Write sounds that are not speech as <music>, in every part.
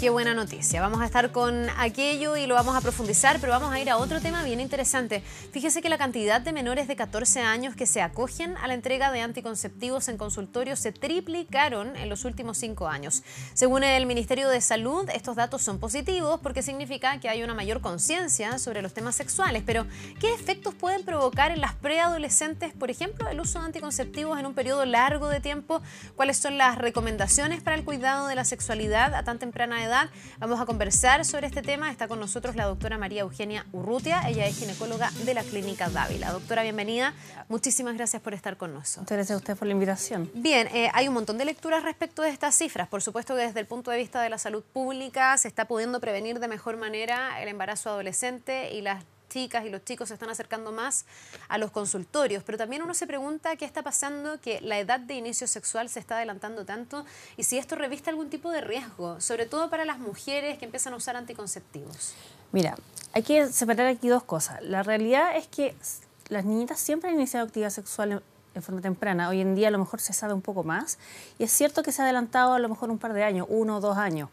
Qué buena noticia. Vamos a estar con aquello y lo vamos a profundizar, pero vamos a ir a otro tema bien interesante. Fíjese que la cantidad de menores de 14 años que se acogen a la entrega de anticonceptivos en consultorios se triplicaron en los últimos cinco años. Según el Ministerio de Salud, estos datos son positivos porque significa que hay una mayor conciencia sobre los temas sexuales. Pero, ¿qué efectos pueden provocar en las preadolescentes, por ejemplo, el uso de anticonceptivos en un periodo largo de tiempo? ¿Cuáles son las recomendaciones para el cuidado de la sexualidad a tan temprana edad? Vamos a conversar sobre este tema. Está con nosotros la doctora María Eugenia Urrutia. Ella es ginecóloga de la Clínica Dávila. Doctora, bienvenida. Muchísimas gracias por estar con nosotros. Muchas gracias a usted por la invitación. Bien, eh, hay un montón de lecturas respecto de estas cifras. Por supuesto que desde el punto de vista de la salud pública se está pudiendo prevenir de mejor manera el embarazo adolescente y las chicas y los chicos se están acercando más a los consultorios, pero también uno se pregunta qué está pasando, que la edad de inicio sexual se está adelantando tanto y si esto reviste algún tipo de riesgo, sobre todo para las mujeres que empiezan a usar anticonceptivos. Mira, hay que separar aquí dos cosas. La realidad es que las niñitas siempre han iniciado actividad sexual en, forma temprana. Hoy en día a lo mejor se sabe un poco más. Y es cierto que se ha adelantado a lo mejor un par de años, uno o dos años.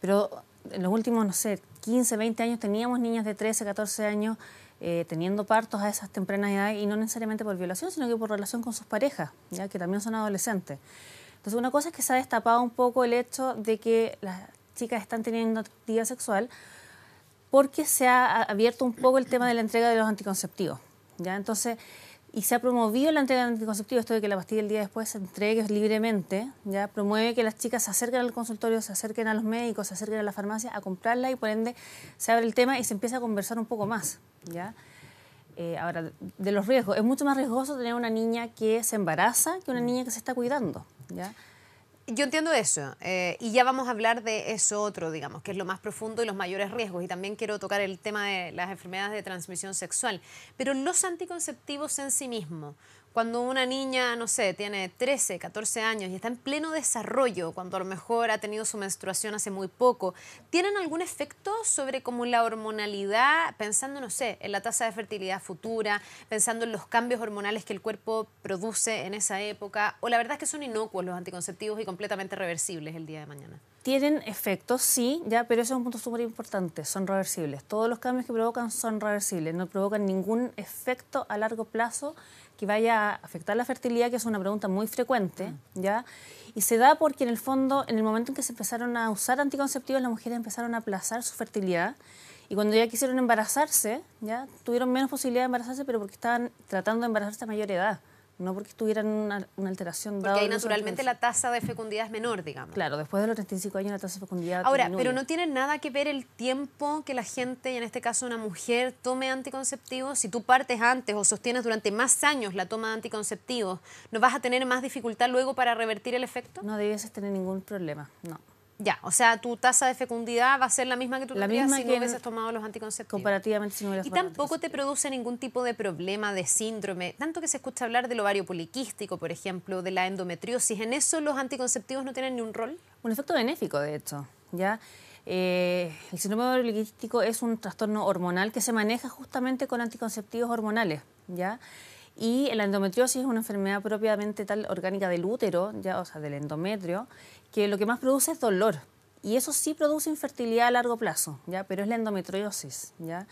Pero en los últimos, no sé, 15, 20 años teníamos niñas de 13, 14 años eh, teniendo partos a esas tempranas edades y no necesariamente por violación, sino que por relación con sus parejas, ya que también son adolescentes. Entonces, una cosa es que se ha destapado un poco el hecho de que las chicas están teniendo actividad sexual porque se ha abierto un poco el tema de la entrega de los anticonceptivos. ¿ya? Entonces, y se ha promovido la entrega de anticonceptivos, esto de que la pastilla el día después se entregue libremente, ya promueve que las chicas se acerquen al consultorio, se acerquen a los médicos, se acerquen a la farmacia a comprarla y por ende se abre el tema y se empieza a conversar un poco más, ¿ya? Eh, ahora, de los riesgos, es mucho más riesgoso tener una niña que se embaraza que una niña que se está cuidando, ¿ya? Yo entiendo eso, eh, y ya vamos a hablar de eso otro, digamos, que es lo más profundo y los mayores riesgos, y también quiero tocar el tema de las enfermedades de transmisión sexual, pero los anticonceptivos en sí mismos, cuando una niña, no sé, tiene 13, 14 años y está en pleno desarrollo, cuando a lo mejor ha tenido su menstruación hace muy poco, ¿tienen algún efecto sobre como la hormonalidad, pensando, no sé, en la tasa de fertilidad futura, pensando en los cambios hormonales que el cuerpo produce en esa época? ¿O la verdad es que son inocuos los anticonceptivos y completamente reversibles el día de mañana? Tienen efectos, sí, ya, pero eso es un punto súper importante, son reversibles. Todos los cambios que provocan son reversibles, no provocan ningún efecto a largo plazo que vaya a afectar la fertilidad, que es una pregunta muy frecuente, ¿ya? Y se da porque en el fondo, en el momento en que se empezaron a usar anticonceptivos, las mujeres empezaron a aplazar su fertilidad y cuando ya quisieron embarazarse, ya tuvieron menos posibilidad de embarazarse, pero porque estaban tratando de embarazarse a mayor edad no porque tuvieran una, una alteración. Porque ahí naturalmente la tasa de fecundidad es menor, digamos. Claro, después de los 35 años la tasa de fecundidad. Ahora, pero no tiene nada que ver el tiempo que la gente, y en este caso una mujer, tome anticonceptivos. Si tú partes antes o sostienes durante más años la toma de anticonceptivos, ¿no vas a tener más dificultad luego para revertir el efecto? No debes tener ningún problema, no. Ya, o sea, tu tasa de fecundidad va a ser la misma que tú la misma si no hubieses tomado los anticonceptivos. Comparativamente si no hubieras Y tampoco te produce ningún tipo de problema de síndrome, tanto que se escucha hablar del ovario poliquístico, por ejemplo, de la endometriosis. ¿En eso los anticonceptivos no tienen ni un rol? Un efecto benéfico, de hecho, ¿ya? Eh, el síndrome ovario poliquístico es un trastorno hormonal que se maneja justamente con anticonceptivos hormonales, ¿ya?, y la endometriosis es una enfermedad propiamente tal orgánica del útero, ya, o sea, del endometrio, que lo que más produce es dolor. Y eso sí produce infertilidad a largo plazo, ¿ya? pero es la endometriosis, ¿ya?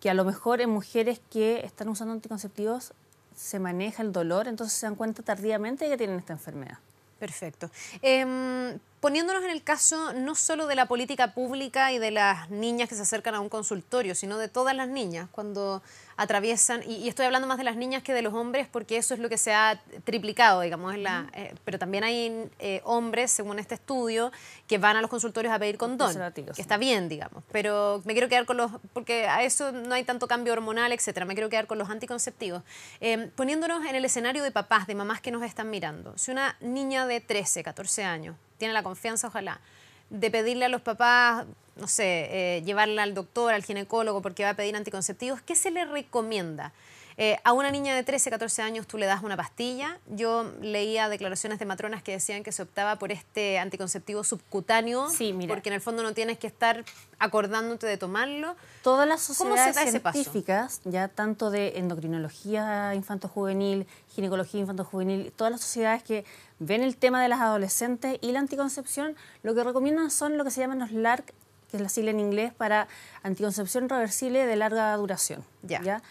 que a lo mejor en mujeres que están usando anticonceptivos se maneja el dolor, entonces se dan cuenta tardíamente que tienen esta enfermedad. Perfecto. Em, poniéndonos en el caso no solo de la política pública y de las niñas que se acercan a un consultorio, sino de todas las niñas cuando atraviesan, y, estoy hablando más de las niñas que de los hombres porque eso es lo que se ha triplicado, digamos, la, eh, pero también hay eh, hombres, según este estudio, que van a los consultorios a pedir condón, que está bien, digamos, pero me quiero quedar con los, porque a eso no hay tanto cambio hormonal, etcétera, me quiero quedar con los anticonceptivos. Em, poniéndonos en el escenario de papás, de mamás que nos están mirando, si una niña de 13, 14 años, tiene la confianza, ojalá, de pedirle a los papás, no sé, eh, llevarla al doctor, al ginecólogo porque va a pedir anticonceptivos, ¿qué se le recomienda? Eh, a una niña de 13, 14 años tú le das una pastilla. Yo leía declaraciones de matronas que decían que se optaba por este anticonceptivo subcutáneo, sí, porque en el fondo no tienes que estar acordándote de tomarlo. Todas las sociedades científicas, ya tanto de endocrinología infanto-juvenil, ginecología infanto-juvenil, todas las sociedades que ven el tema de las adolescentes y la anticoncepción, lo que recomiendan son lo que se llaman los LARC, que es la sigla en inglés para anticoncepción reversible de larga duración. ¿ya?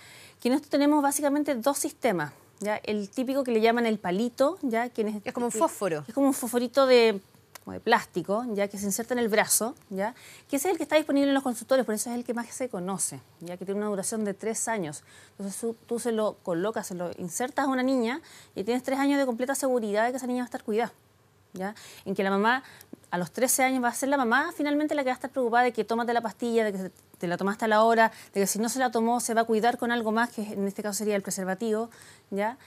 que nosotros tenemos básicamente dos sistemas. ¿ya? El típico que le llaman el palito, ¿ya? Que es, como un fósforo. Es como un fosforito de plástico, ya que se inserta en el brazo, ya que ese es el que está disponible en los consultorios, por eso es el que más se conoce, ya que tiene una duración de tres años. Entonces tú, se lo colocas, se lo insertas a una niña y tienes tres años de completa seguridad de que esa niña va a estar cuidada, ya en que la mamá a los 13 años va a ser la mamá finalmente la que va a estar preocupada de que tómate la pastilla, de que te la tomaste a la hora, de que si no se la tomó se va a cuidar con algo más, que en este caso sería el preservativo, ¿ya?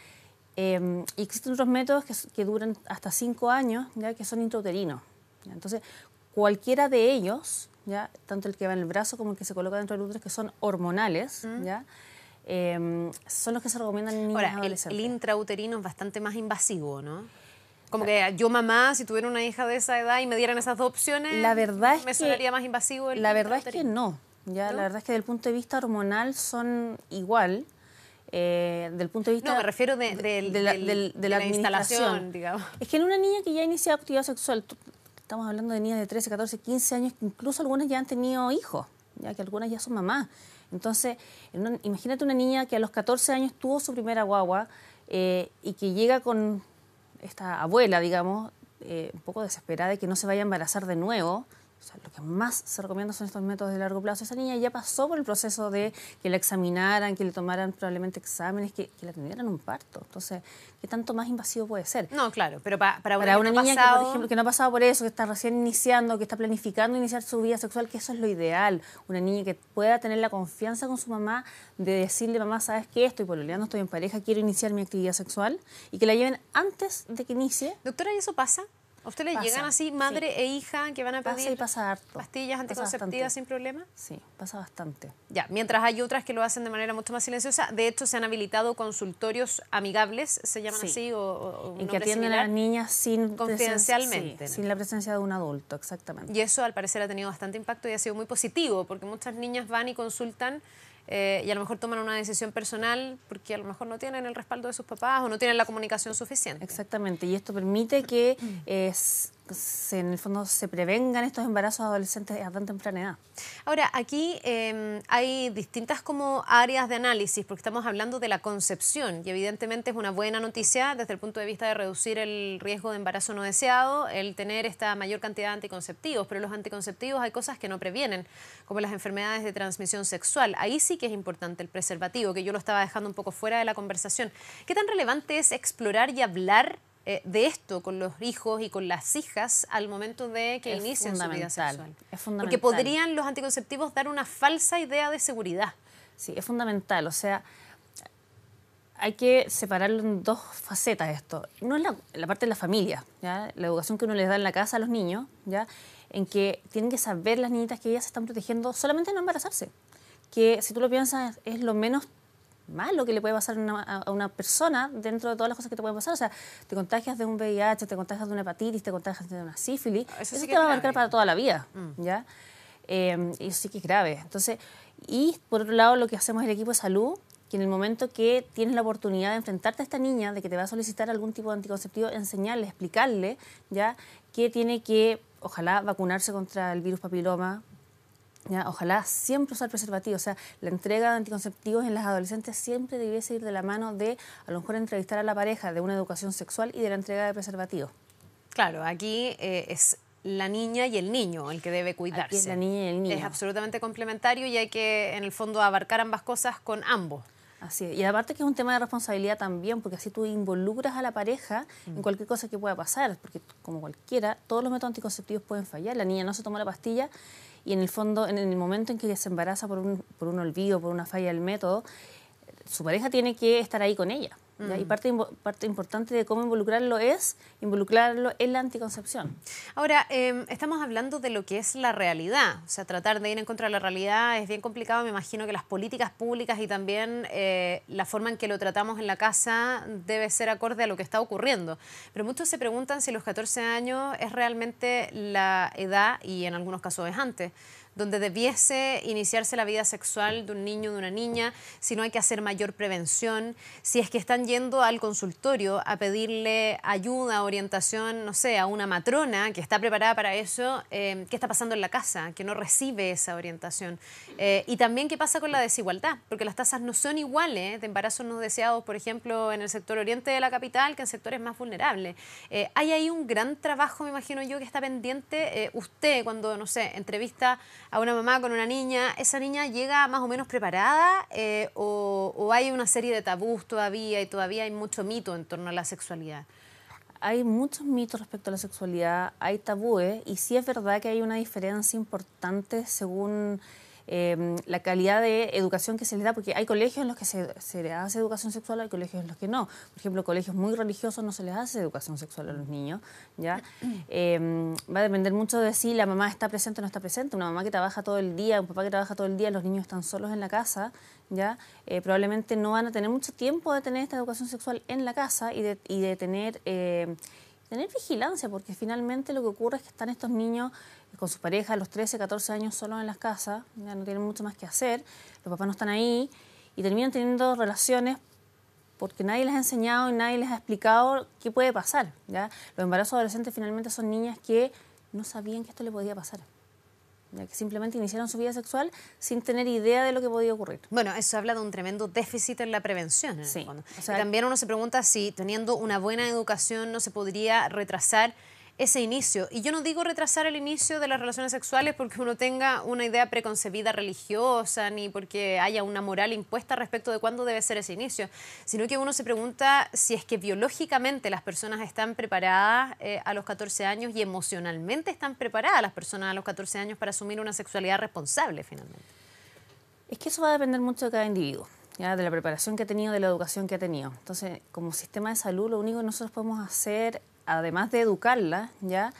Em, y existen otros métodos que, duran hasta 5 años, ¿ya? Que son intrauterinos. Entonces, cualquiera de ellos, ¿ya? Tanto el que va en el brazo como el que se coloca dentro del útero, que son hormonales, ¿ya? Em, son los que se recomiendan en niños Ahora, El, intrauterino es bastante más invasivo, ¿no? Como ah. que yo mamá, si tuviera una hija de esa edad y me dieran esas dos opciones, la verdad es me sonaría más invasivo. El la verdad es que no. Ya, la verdad es que del punto de vista hormonal son igual. Eh, del punto de vista... No, me refiero de, la, instalación, digamos. Es que en una niña que ya ha iniciado actividad sexual, estamos hablando de niñas de 13, 14, 15 años, incluso algunas ya han tenido hijos, ya que algunas ya son mamás. Entonces, imagínate una niña que a los 14 años tuvo su primera guagua eh, y que llega con esta abuela, digamos, eh, un poco desesperada de que no se vaya a embarazar de nuevo, o sea, lo que más se recomienda son estos métodos de largo plazo. Esa niña ya pasó por el proceso de que la examinaran, que le tomaran probablemente exámenes, que, que la atendieran un parto. Entonces, ¿qué tanto más invasivo puede ser? No, claro, pero para, para una, niña que, ejemplo, que no ha pasado por eso, que está recién iniciando, que está planificando iniciar su vida sexual, que eso es lo ideal. Una niña que pueda tener la confianza con su mamá de decirle, mamá, ¿sabes qué? Estoy pololeando, estoy en pareja, quiero iniciar mi actividad sexual y que la lleven antes de que inicie. Doctora, ¿y eso pasa? ¿A llegan así madre e hija que van a pedir pastillas anticonceptivas sin problema? Sí, pasa bastante. Ya, mientras hay otras que lo hacen de manera mucho más silenciosa. De hecho, se han habilitado consultorios amigables, se llaman así, o, en que atienden a las niñas sin confidencialmente, sin la presencia de un adulto, exactamente. Y eso, al parecer, ha tenido bastante impacto y ha sido muy positivo, porque muchas niñas van y consultan eh, y a lo mejor toman una decisión personal porque a lo mejor no tienen el respaldo de sus papás o no tienen la comunicación suficiente. Exactamente, y esto permite que eh, en el fondo se prevengan estos embarazos adolescentes a tan temprana edad. Ahora, aquí em, hay distintas como áreas de análisis, porque estamos hablando de la concepción y evidentemente es una buena noticia desde el punto de vista de reducir el riesgo de embarazo no deseado, el tener esta mayor cantidad de anticonceptivos, pero los anticonceptivos hay cosas que no previenen, como las enfermedades de transmisión sexual. Ahí sí que es importante el preservativo, que yo lo estaba dejando un poco fuera de la conversación. ¿Qué tan relevante es explorar y hablar eh, de esto con los hijos y con las hijas al momento de que inician inicien su vida sexual. Es fundamental. Porque podrían los anticonceptivos dar una falsa idea de seguridad. Sí, es fundamental. O sea, hay que separar dos facetas esto. No es la, parte de la familia, ¿ya? la educación que uno les da en la casa a los niños, ¿ya? en que tienen que saber las niñitas que ellas se están protegiendo solamente no embarazarse. Que si tú lo piensas es lo menos malo que le puede pasar a una persona dentro de todas las cosas que te pueden pasar. O sea, te contagias de un VIH, te contagias de una hepatitis, te contagias de una sífilis. Ah, eso, sí te va a marcar para toda la vida, mm. ¿ya? Eh, eso sí que es grave. Entonces, y por otro lado, lo que hacemos el equipo de salud, que en el momento que tienes la oportunidad de enfrentarte a esta niña, de que te va a solicitar algún tipo de anticonceptivo, enseñarle, explicarle, ¿ya? Que tiene que, ojalá, vacunarse contra el virus papiloma, Ojalá siempre usar preservativo. O sea, la entrega de anticonceptivos en las adolescentes siempre debiese ir de la mano de, a lo mejor, entrevistar a la pareja de una educación sexual y de la entrega de preservativos. Claro, aquí eh, es la niña y el niño el que debe cuidarse. Aquí es la niña y el niño. Es absolutamente complementario y hay que, en el fondo, abarcar ambas cosas con ambos. Así es. Y aparte que es un tema de responsabilidad también, porque así tú involucras a la pareja en mm. cualquier cosa que pueda pasar, porque como cualquiera, todos los métodos anticonceptivos pueden fallar. La niña no se tomó la pastilla y en el fondo, en el momento en que se embaraza por un, por un olvido, por una falla del método, su pareja tiene que estar ahí con ella. Y mm. parte, parte importante de cómo involucrarlo es involucrarlo en la anticoncepción. Ahora, em, estamos hablando de lo que es la realidad. O sea, tratar de ir en contra de la realidad es bien complicado. Me imagino que las políticas públicas y también eh, la forma en que lo tratamos en la casa debe ser acorde a lo que está ocurriendo. Pero muchos se preguntan si los 14 años es realmente la edad, y en algunos casos es antes, donde debiese iniciarse la vida sexual de un niño o de una niña, si no hay que hacer mayor prevención, si es que están yendo al consultorio a pedirle ayuda, orientación, no sé, a una matrona que está preparada para eso, eh, qué está pasando en la casa, que no recibe esa orientación. Eh, y también qué pasa con la desigualdad, porque las tasas no son iguales de embarazos no deseados, por ejemplo, en el sector oriente de la capital que en sectores más vulnerables. Eh, hay ahí un gran trabajo, me imagino yo, que está pendiente usted cuando, no sé, entrevista a una mamá con una niña, ¿esa niña llega más o menos preparada eh, o, o, hay una serie de tabús todavía y todavía hay mucho mito en torno a la sexualidad? Hay muchos mitos respecto a la sexualidad, hay tabúes y sí es verdad que hay una diferencia importante según Em, la calidad de educación que se les da, porque hay colegios en los que se, se les hace educación sexual, hay colegios en los que no. Por ejemplo, colegios muy religiosos no se les hace educación sexual a los niños. ¿ya? <clears throat> Em, va a depender mucho de si la mamá está presente o no está presente. Una mamá que trabaja todo el día, un papá que trabaja todo el día, los niños están solos en la casa, ¿ya? Eh, probablemente no van a tener mucho tiempo de tener esta educación sexual en la casa y de, y de tener eh, tener vigilancia, porque finalmente lo que ocurre es que están estos niños con sus parejas a los 13, 14 años solos en las casas, ya no tienen mucho más que hacer, los papás no están ahí y terminan teniendo relaciones porque nadie les ha enseñado y nadie les ha explicado qué puede pasar. ¿ya? Los embarazos adolescentes finalmente son niñas que no sabían que esto le podía pasar simplemente iniciaron su vida sexual sin tener idea de lo que podía ocurrir. Bueno, eso habla de un tremendo déficit en la prevención. sí. y también uno se pregunta si teniendo una buena educación no se podría retrasar ese inicio. Y yo no digo retrasar el inicio de las relaciones sexuales porque uno tenga una idea preconcebida religiosa, ni porque haya una moral impuesta respecto de cuándo debe ser ese inicio, sino que uno se pregunta si es que biológicamente las personas están preparadas eh, a los 14 años y emocionalmente están preparadas las personas a los 14 años para asumir una sexualidad responsable finalmente. Es que eso va a depender mucho de cada individuo. ¿Ya? de la preparación que ha tenido, de la educación que ha tenido. Entonces, como sistema de salud, lo único que nosotros podemos hacer además de educarla, ¿ya?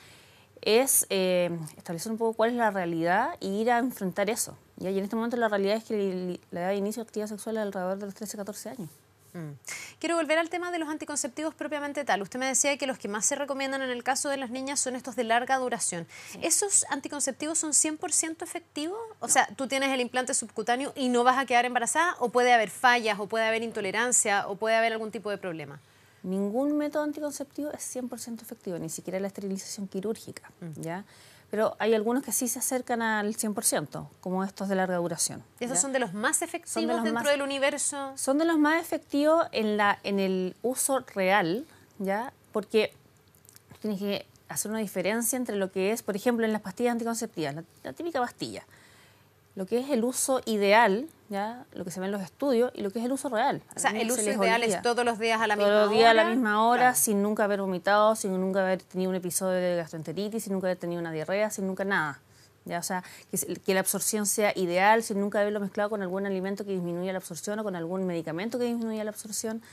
es eh, establecer un poco cuál es la realidad y ir a enfrentar eso. Y Y en este momento la realidad es que la edad de inicio de actividad sexual es alrededor de los 13-14 años. Mm. Quiero volver al tema de los anticonceptivos propiamente tal. Usted me decía que los que más se recomiendan en el caso de las niñas son estos de larga duración. ¿Esos anticonceptivos son 100% efectivos? O sea, tú tienes el implante subcutáneo y no vas a quedar embarazada o puede haber fallas o puede haber intolerancia o puede haber algún tipo de problema. Ningún método anticonceptivo es 100% efectivo, ni siquiera la esterilización quirúrgica, mm. ¿ya? Pero hay algunos que sí se acercan al 100%, como estos de larga duración. ¿Esos son de los más efectivos dentro del universo? Son de los más efectivos en, la, en el uso real, ¿ya? Porque tienes que hacer una diferencia entre lo que es, por ejemplo, en las pastillas anticonceptivas, la, la típica pastilla lo que es el uso ideal, ya lo que se ve en los estudios, y lo que es el uso real. O sea, el uso ideal es todos los días a la misma hora. Todos los a la misma hora, sin nunca haber vomitado, sin nunca haber tenido un episodio de gastroenteritis, sin nunca haber tenido una diarrea, sin nunca nada. ¿ya? O sea, que, que, la absorción sea ideal, sin nunca haberlo mezclado con algún alimento que disminuya la absorción o con algún medicamento que disminuya la absorción.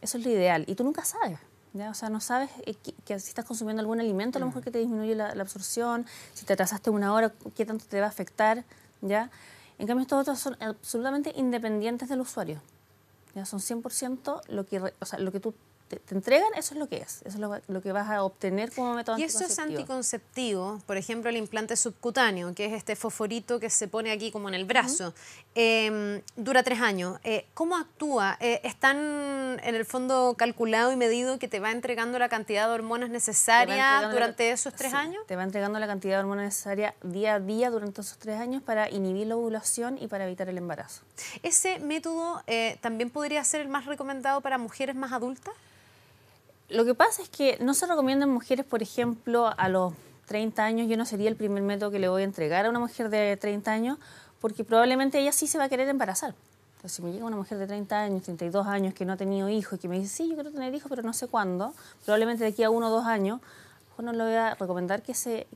Eso es lo ideal. Y tú nunca sabes. ¿ya? O sea, no sabes eh, que, si estás consumiendo algún alimento, a lo mm. mejor que te disminuye la, la absorción, si te atrasaste una hora, qué tanto te va a afectar. ¿ya? En cambio, estos otros son absolutamente independientes del usuario. ¿ya? Son 100% lo que, lo que tú te, entregan, eso es lo que es, eso es lo, que vas a obtener como método y eso es anticonceptivo, por ejemplo, el implante subcutáneo, que es este fosforito que se pone aquí como en el brazo, em, dura tres años. Eh, ¿Cómo actúa? Eh, ¿Están en el fondo calculado y medido que te va entregando la cantidad de hormonas necesarias durante esos tres años? Te va entregando la cantidad de hormonas necesaria día a día durante esos tres años para inhibir la ovulación y para evitar el embarazo. ¿Ese método eh, también podría ser el más recomendado para mujeres más adultas? Lo que pasa es que no se recomiendan mujeres, por ejemplo, a los 30 años. Yo no sería el primer método que le voy a entregar a una mujer de 30 años, porque probablemente ella sí se va a querer embarazar. Entonces, si me llega una mujer de 30 años, 32 años, que no ha tenido hijos y que me dice, sí, yo quiero tener hijos, pero no sé cuándo, probablemente de aquí a uno o dos años, pues no le voy a recomendar que se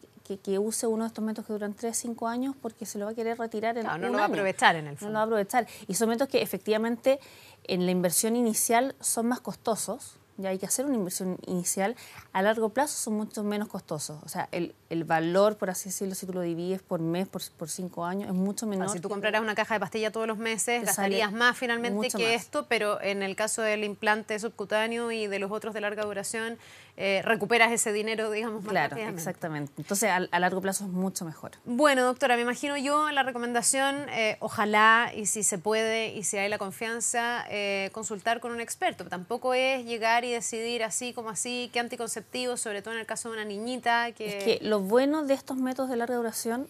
use uno de estos métodos que duran 3, 5 años porque se lo va a querer retirar en claro, no no lo va a aprovechar en el fondo. No lo va a aprovechar. Y son métodos que efectivamente en la inversión inicial son más costosos, ya hay que hacer una inversión inicial, a largo plazo son mucho menos costosos. O sea, el, valor, por así decirlo, si tú lo divides por mes, por, cinco años, es mucho menor. si tú compraras una caja de pastilla todos los meses, gastarías más finalmente que esto, pero en el caso del implante subcutáneo y de los otros de larga duración, eh, recuperas ese dinero, digamos, más Claro, exactamente. Entonces, a, largo plazo es mucho mejor. Bueno, doctora, me imagino yo la recomendación, eh, ojalá, y si se puede, y si hay la confianza, eh, consultar con un experto. Tampoco es llegar y decidir así como así, qué anticonceptivo sobre todo en el caso de una niñita. Que... Es que lo bueno de estos métodos de larga duración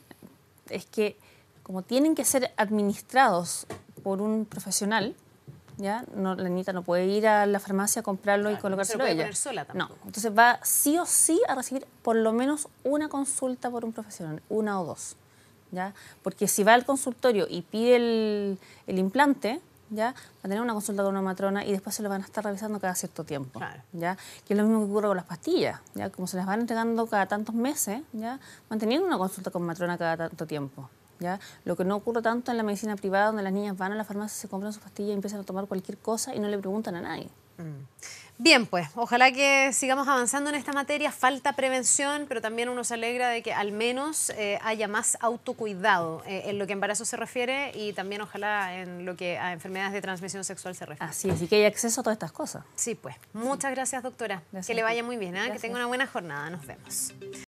es que como tienen que ser administrados por un profesional, ¿ya? la niñita no puede ir a la farmacia a comprarlo y colocárselo no se puede ella. Sola no, entonces va sí o sí a recibir por lo menos una consulta por un profesional, una o dos. ¿ya? Porque si va al consultorio y pide el implante, ¿ya? Va a tener una consulta con una matrona y después se lo van a estar revisando cada cierto tiempo, ¿ya? Que es lo mismo que ocurre con las pastillas, ¿ya? Como se las van entregando cada tantos meses, ¿ya? Manteniendo una consulta con matrona cada tanto tiempo. ¿Ya? Lo que no ocurre tanto en la medicina privada, donde las niñas van a la farmacia, se compran sus pastillas y empiezan a tomar cualquier cosa y no le preguntan a nadie. Mm. Bien, pues, ojalá que sigamos avanzando en esta materia. Falta prevención, pero también uno se alegra de que al menos eh, haya más autocuidado eh, en lo que embarazo se refiere y también ojalá en lo que a enfermedades de transmisión sexual se refiere. Así que hay acceso a todas estas cosas. Sí, pues. Muchas gracias, doctora. Que le vaya muy bien, ¿eh? que tenga una buena jornada. Nos vemos.